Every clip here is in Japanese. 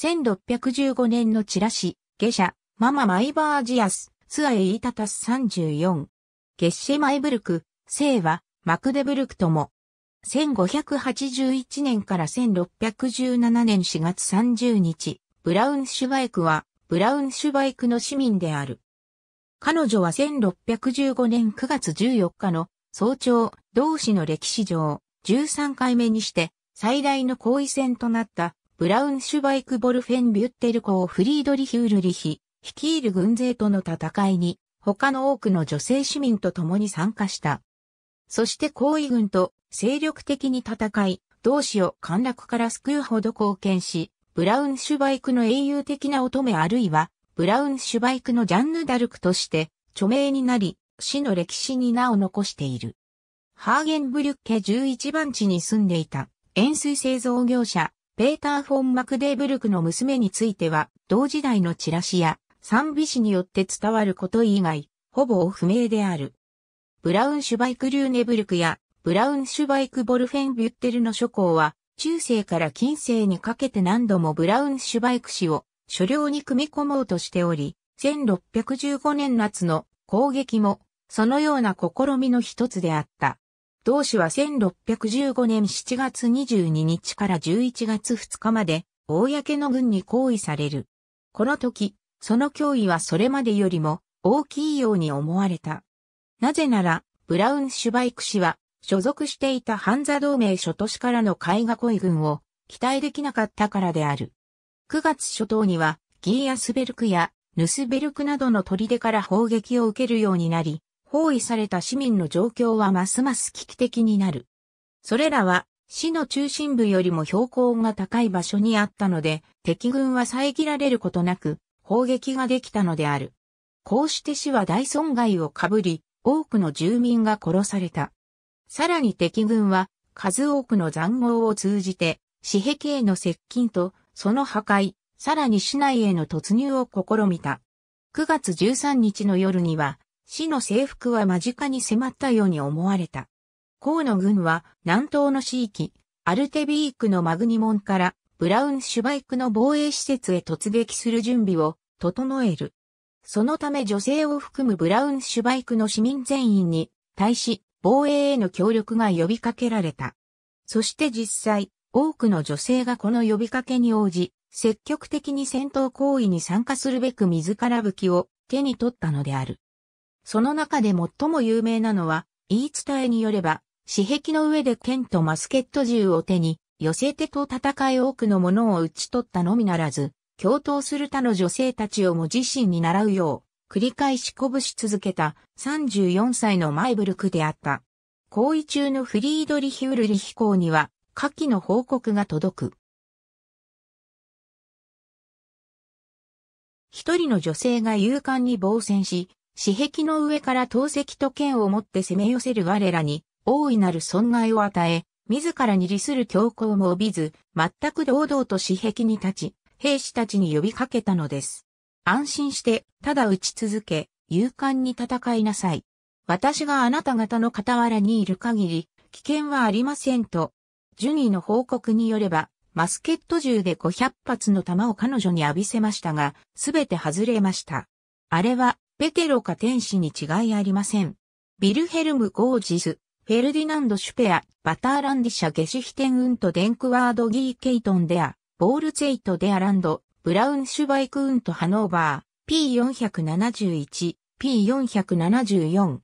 1615年のチラシ、下車、マママイバージアス、スアエイタタス34。ゲッシェマイブルク、聖は、マクデブルクとも。1581年から1617年4月30日、ブラウンシュバイクは、ブラウンシュバイクの市民である。彼女は1615年9月14日の早朝、同志の歴史上、13回目にして、最大の行位戦となったブラウンシュバイク・ボルフェン・ビュッテル公フリードリヒ・ュールリヒ、率いる軍勢との戦いに、他の多くの女性市民と共に参加した。そして皇位軍と精力的に戦い、同志を陥落から救うほど貢献し、ブラウンシュバイクの英雄的な乙女あるいは、ブラウンシュバイクのジャンヌ・ダルクとして、著名になり、死の歴史に名を残している。ハーゲンブリュッケ11番地に住んでいた、塩水製造業者、ペーター・フォン・マクデーブルクの娘については、同時代のチラシや賛美詩によって伝わること以外、ほぼ不明である。ブラウンシュバイク・リューネブルクや、ブラウンシュバイク・ボルフェン・ビュッテルの諸侯は、中世から近世にかけて何度もブラウンシュバイク氏を所領に組み込もうとしており、1615年夏の攻撃も、そのような試みの一つであった。同氏は1615年7月22日から11月2日まで、公の軍に行為される。この時、その脅威はそれまでよりも大きいように思われた。なぜなら、ブラウンシュバイク氏は、所属していたハンザ同盟諸都市からの海画恋軍を期待できなかったからである。9月初頭にはギーアスベルクやヌスベルクなどの砦から砲撃を受けるようになり、包囲された市民の状況はますます危機的になる。それらは市の中心部よりも標高が高い場所にあったので、敵軍は遮られることなく砲撃ができたのである。こうして市は大損害をかぶり、多くの住民が殺された。さらに敵軍は数多くの残壕を通じて、市壁への接近とその破壊、さらに市内への突入を試みた。9月13日の夜には、死の征服は間近に迫ったように思われた。河野軍は南東の地域、アルテビークのマグニモンからブラウンシュバイクの防衛施設へ突撃する準備を整える。そのため女性を含むブラウンシュバイクの市民全員に対し防衛への協力が呼びかけられた。そして実際、多くの女性がこの呼びかけに応じ、積極的に戦闘行為に参加するべく自ら武器を手に取ったのである。その中で最も有名なのは、言い伝えによれば、私壁の上で剣とマスケット銃を手に、寄せ手と戦い多くの者を撃ち取ったのみならず、共闘する他の女性たちをも自身に習うよう、繰り返し鼓舞し続けた34歳のマイブルクであった。行為中のフリードリヒウルリヒ公には、下記の報告が届く。一人の女性が勇敢に防戦し、死壁の上から投石と剣を持って攻め寄せる我らに、大いなる損害を与え、自らに利する強行も帯びず、全く堂々と死壁に立ち、兵士たちに呼びかけたのです。安心して、ただ撃ち続け、勇敢に戦いなさい。私があなた方の傍らにいる限り、危険はありませんと。ジュニーの報告によれば、マスケット銃で500発の弾を彼女に浴びせましたが、すべて外れました。あれはペテロか天使に違いありません。ビルヘルム・ゴージス、フェルディナンド・シュペア、バターランディシャ・ゲシュヒテンウント・デンクワード・ギー・ケイトン・デア、ボールツェイト・デアランド、ブラウン・シュバイク・ウント・ハノーバー、P471、P474。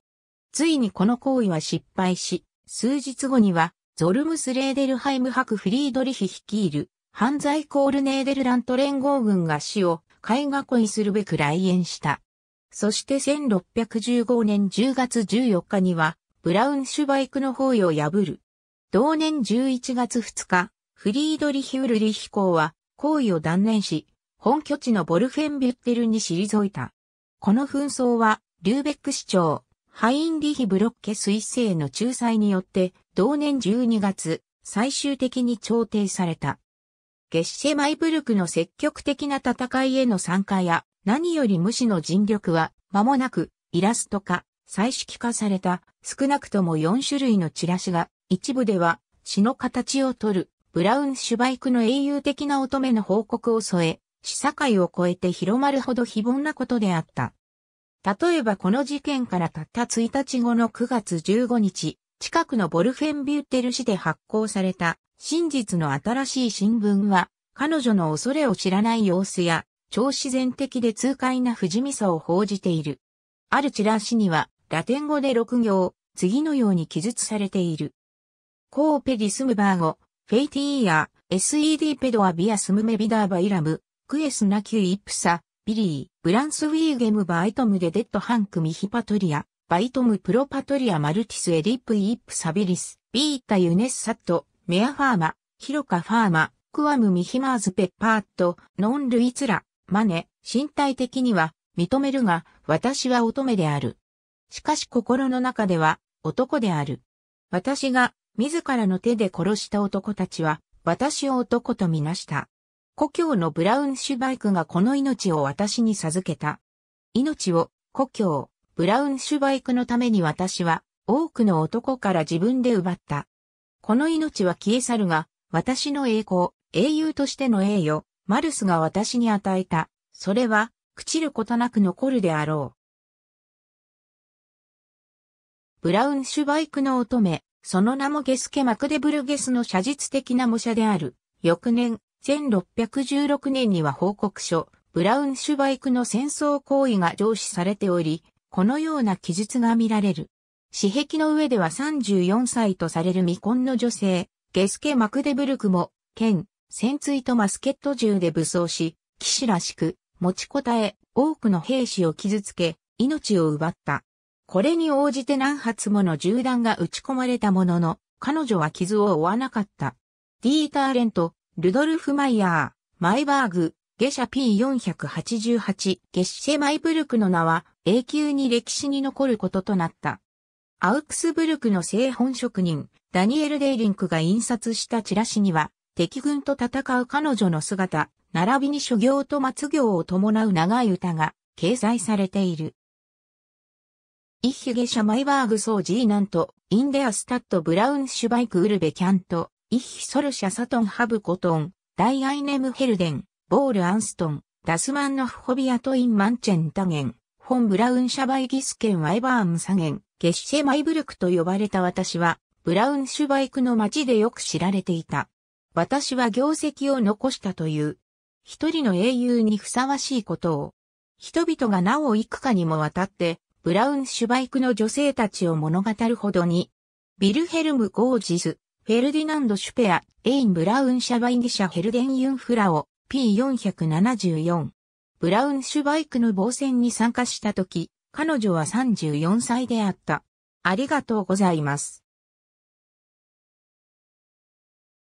ついにこの行為は失敗し、数日後には、ゾルムス・レーデルハイムハク・フリードリヒ率いる、犯罪コールネーデルラント連合軍が死を、海囲にするべく来園した。そして1615年10月14日には、ブラウンシュバイクの方位を破る。同年11月2日、フリードリヒ・ウルリヒ公は、行為を断念し、本拠地のボルフェンビュッテルに退いた。この紛争は、リューベック市長、ハインリヒ・ブロッケ彗星の仲裁によって、同年12月、最終的に調停された。ゲッシェマイブルクの積極的な戦いへの参加や、何より無視の尽力は、間もなく、イラスト化、彩色化された、少なくとも4種類のチラシが、一部では、詩の形をとる、ブラウン・シュバイクの英雄的な乙女の報告を添え、死境を超えて広まるほど非凡なことであった。例えばこの事件からたった1日後の9月15日、近くのボルフェンビューテル市で発行された真実の新しい新聞は、彼女の恐れを知らない様子や、超自然的で痛快な不死味さを報じている。あるチラシには、ラテン語で6行、次のように記述されている。コーペディスムバーゴ、フェイティーヤ、SED ペドアビアスムメビダーバイラム、クエスナキュイプサ、ビリー、ブランスウィーゲムバイトムレデッドハンクミヒパトリア、バイトムプロパトリアマルティスエリップイップサビリス、ビータユネッサット、メアファーマ、ヒロカファーマ、クワムミヒマーズペッパーット、ノンルイツラ、マネ、身体的には認めるが、私は乙女である。しかし心の中では男である。私が自らの手で殺した男たちは、私を男とみなした。故郷のブラウンシュバイクがこの命を私に授けた。命を、故郷、ブラウンシュバイクのために私は、多くの男から自分で奪った。この命は消え去るが、私の栄光、英雄としての栄誉、マルスが私に与えた、それは、朽ちることなく残るであろう。ブラウンシュバイクの乙女、その名もゲスケ・マクデブルゲスの写実的な模写である。翌年、1616年には報告書、ブラウンシュバイクの戦争行為が上司されており、このような記述が見られる。私壁の上では34歳とされる未婚の女性、ゲスケ・マクデブルクも、剣。潜水とマスケット銃で武装し、騎士らしく、持ちこたえ、多くの兵士を傷つけ、命を奪った。これに応じて何発もの銃弾が撃ち込まれたものの、彼女は傷を負わなかった。ディーター・レント、ルドルフ・マイヤー、マイバーグ、下車 P488、ッシェマイブルクの名は永久に歴史に残ることとなった。アウクスブルクの製本職人、ダニエル・デイリンクが印刷したチラシには、敵軍と戦う彼女の姿、並びに諸行と末行を伴う長い歌が掲載されている。イヒゲシャマイバーグソージーナント、インデアスタッドブラウンシュバイクウルベキャント、イヒソルシャサトンハブコトン、ダイアイネムヘルデン、ボールアンストン、ダスマンノフホビアトインマンチェンタゲン、ホンブラウンシャバイギスケンワイバーンサゲン、ゲッシェマイブルクと呼ばれた私は、ブラウンシュバイクの街でよく知られていた。私は業績を残したという、一人の英雄にふさわしいことを、人々がなお幾かにもわたって、ブラウン・シュバイクの女性たちを物語るほどに、ビルヘルム・ゴージズ、フェルディナンド・シュペア、エイン・ブラウン・シャバイン・ギシャ・ヘルデン・ユンフラオ、P474。ブラウン・シュバイクの防戦に参加した時、彼女は34歳であった。ありがとうございます。